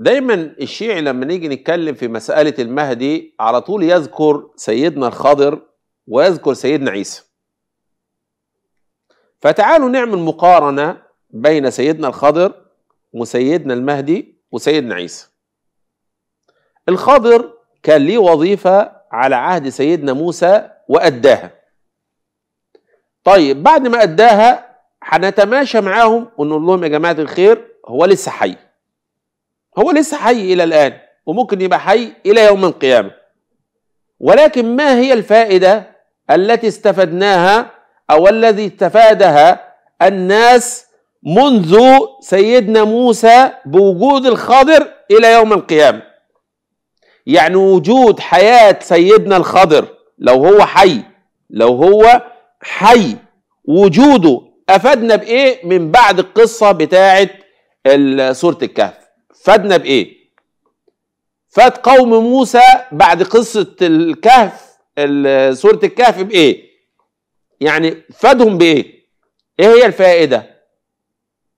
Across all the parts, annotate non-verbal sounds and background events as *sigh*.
دايما الشيعي لما نيجي نتكلم في مسألة المهدي على طول يذكر سيدنا الخضر ويذكر سيدنا عيسى فتعالوا نعمل مقارنة بين سيدنا الخضر وسيدنا المهدي وسيدنا عيسى الخضر كان ليه وظيفة على عهد سيدنا موسى وأداها طيب بعد ما أداها هنتماشى معاهم ونقول لهم يا جماعة الخير هو لسه حي هو لسه حي إلى الآن وممكن يبقى حي إلى يوم القيامة ولكن ما هي الفائدة التي استفدناها أو الذي استفادها الناس منذ سيدنا موسى بوجود الخضر إلى يوم القيامة يعني وجود حياة سيدنا الخضر لو هو حي لو هو حي وجوده افدنا بإيه من بعد القصة بتاعة سورة الكهف فادنا بايه فات قوم موسى بعد قصه الكهف سوره الكهف بايه يعني فادهم بايه ايه هي الفائده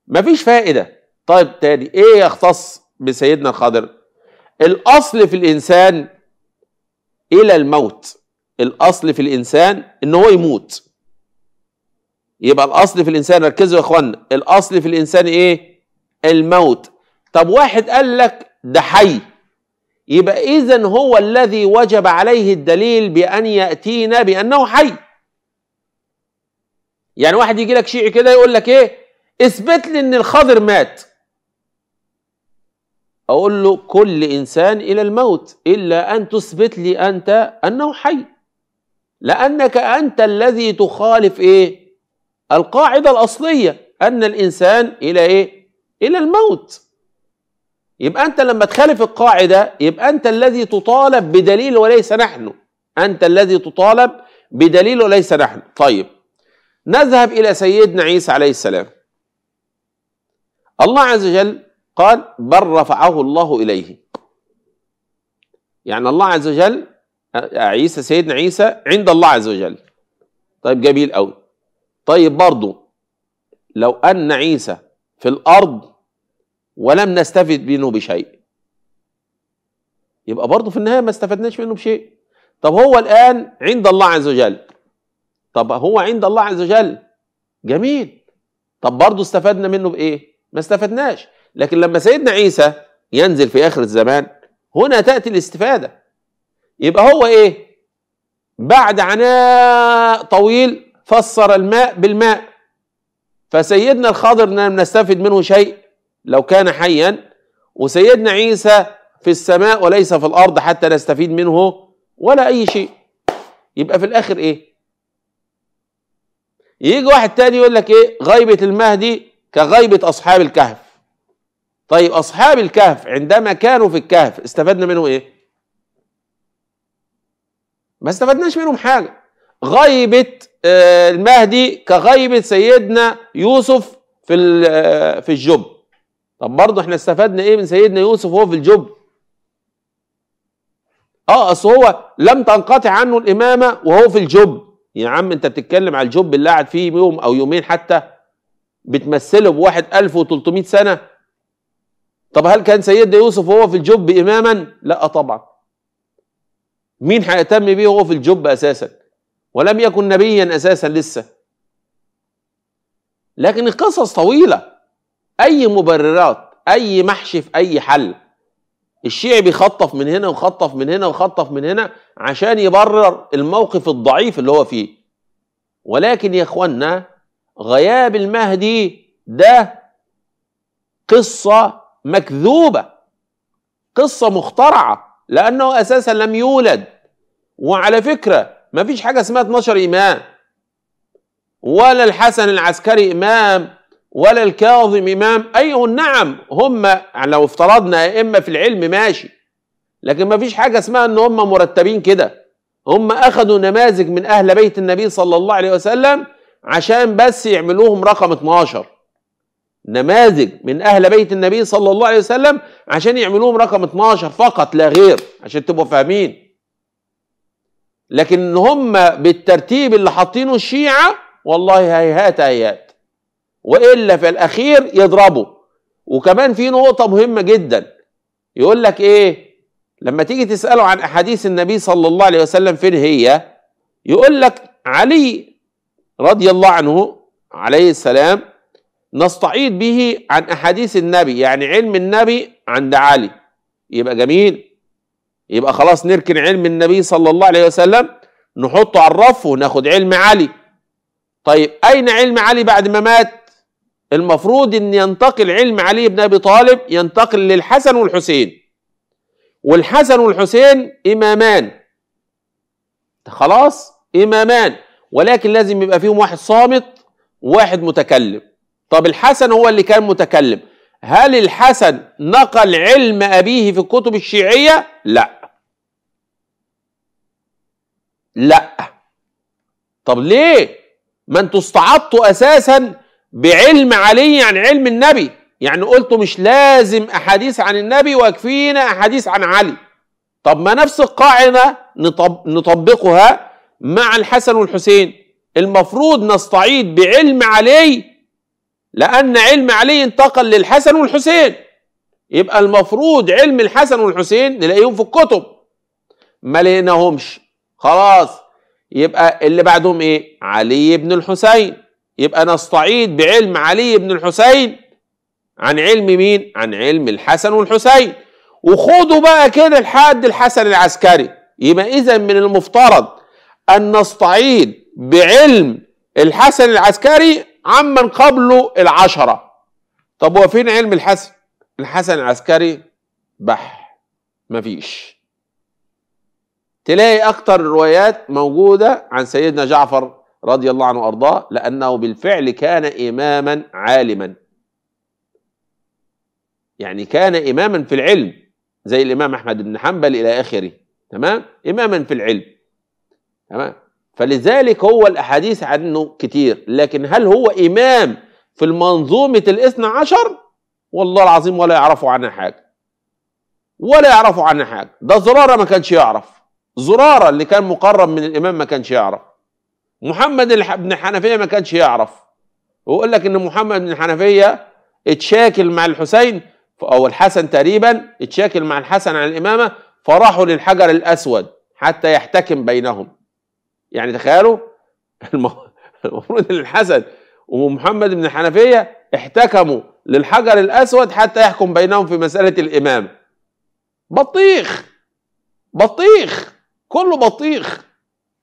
مفيش فائده طيب تاني ايه يختص بسيدنا الخضر الاصل في الانسان الى الموت الاصل في الانسان ان هو يموت يبقى الاصل في الانسان ركزوا يا اخوانا الاصل في الانسان ايه الموت طب واحد قال لك ده حي يبقى اذا هو الذي وجب عليه الدليل بان ياتينا بانه حي يعني واحد يجي لك شيعي كده يقول لك ايه اثبت لي ان الخضر مات اقول له كل انسان الى الموت الا ان تثبت لي انت انه حي لانك انت الذي تخالف ايه القاعده الاصليه ان الانسان الى ايه الى الموت يبقى أنت لما تخالف القاعدة يبقى أنت الذي تطالب بدليل وليس نحن أنت الذي تطالب بدليل وليس نحن طيب نذهب إلى سيدنا عيسى عليه السلام الله عز وجل قال بل رفعه الله إليه يعني الله عز وجل عيسى سيدنا عيسى عند الله عز وجل طيب جميل قوي طيب برضو لو أن عيسى في الأرض ولم نستفد منه بشيء يبقى برضه في النهايه ما استفدناش منه بشيء طب هو الان عند الله عز وجل طب هو عند الله عز وجل جميل طب برضه استفدنا منه بايه ما استفدناش لكن لما سيدنا عيسى ينزل في اخر الزمان هنا تاتي الاستفاده يبقى هو ايه بعد عناء طويل فسر الماء بالماء فسيدنا الخضر لم نستفد منه شيء لو كان حيا وسيدنا عيسى في السماء وليس في الارض حتى نستفيد منه ولا اي شيء يبقى في الاخر ايه يجي واحد تاني يقول لك ايه غيبه المهدي كغيبه اصحاب الكهف طيب اصحاب الكهف عندما كانوا في الكهف استفدنا منه ايه ما استفدناش منهم حاجه غيبه آه، المهدي كغيبه سيدنا يوسف في آه، في الجب طب برضه احنا استفدنا ايه من سيدنا يوسف وهو في الجب اه اصل هو لم تنقطع عنه الامامه وهو في الجب يا عم انت بتتكلم على الجب اللي قاعد فيه يوم او يومين حتى بتمثله بواحد 1300 سنه طب هل كان سيدنا يوسف وهو في الجب اماما؟ لا طبعا مين هيهتم بيه وهو في الجب اساسا؟ ولم يكن نبيا اساسا لسه لكن القصص طويله اي مبررات اي محشي في اي حل الشيعي بيخطف من هنا وخطف من هنا وخطف من هنا عشان يبرر الموقف الضعيف اللي هو فيه ولكن يا اخوانا غياب المهدي ده قصه مكذوبه قصه مخترعه لانه اساسا لم يولد وعلى فكره ما فيش حاجه اسمها 12 امام ولا الحسن العسكري امام ولا الكاظم إمام أيه النعم هم لو افترضنا أئمة في العلم ماشي لكن ما فيش حاجة اسمها أن هم مرتبين كده هم أخذوا نماذج من أهل بيت النبي صلى الله عليه وسلم عشان بس يعملوهم رقم 12 نماذج من أهل بيت النبي صلى الله عليه وسلم عشان يعملوهم رقم 12 فقط لا غير عشان تبقوا فاهمين لكن هم بالترتيب اللي حاطينه الشيعة والله هيهات هيهات والا في الاخير يضربه وكمان في نقطه مهمه جدا يقول لك ايه لما تيجي تساله عن احاديث النبي صلى الله عليه وسلم فين هي يقول لك علي رضي الله عنه عليه السلام نستعيد به عن احاديث النبي يعني علم النبي عند علي يبقى جميل يبقى خلاص نركن علم النبي صلى الله عليه وسلم نحطه على الرف وناخد علم علي طيب اين علم علي بعد ما مات المفروض ان ينتقل علم علي بن ابي طالب ينتقل للحسن والحسين والحسن والحسين امامان خلاص امامان ولكن لازم يبقى فيهم واحد صامت وواحد متكلم طب الحسن هو اللي كان متكلم هل الحسن نقل علم ابيه في الكتب الشيعيه لا لا طب ليه ما انتوا اساسا بعلم علي يعني علم النبي يعني قلت مش لازم أحاديث عن النبي ويكفينا أحاديث عن علي طب ما نفس القاعدة نطب نطبقها مع الحسن والحسين المفروض نستعيد بعلم علي لأن علم علي انتقل للحسن والحسين يبقى المفروض علم الحسن والحسين نلاقيهم في الكتب ما لقيناهمش خلاص يبقى اللي بعدهم ايه علي بن الحسين يبقى نستعيد بعلم علي بن الحسين عن علم مين؟ عن علم الحسن والحسين وخدوا بقى كده لحد الحسن العسكري يبقى إذا من المفترض أن نستعيد بعلم الحسن العسكري عمن قبله العشرة طب هو فين علم الحسن؟ الحسن العسكري بح مفيش تلاقي أكتر الروايات موجودة عن سيدنا جعفر رضي الله عنه وارضاه لانه بالفعل كان اماما عالما يعني كان اماما في العلم زي الامام احمد بن حنبل الى اخره تمام اماما في العلم تمام فلذلك هو الاحاديث عنه كتير لكن هل هو امام في المنظومه الاثنى عشر والله العظيم ولا يعرفوا عنها حاجه ولا يعرفوا عنها حاجه ده زراره ما كانش يعرف زراره اللي كان مقرب من الامام ما كانش يعرف محمد بن الحنفيه ما كانش يعرف ويقول لك ان محمد بن الحنفيه اتشاكل مع الحسين او الحسن تقريبا اتشاكل مع الحسن على الامامه فراحوا للحجر الاسود حتى يحتكم بينهم يعني تخيلوا *laughs* المفروض ان الحسن ومحمد بن الحنفيه احتكموا للحجر الاسود حتى يحكم بينهم في مساله الامامه بطيخ بطيخ كله بطيخ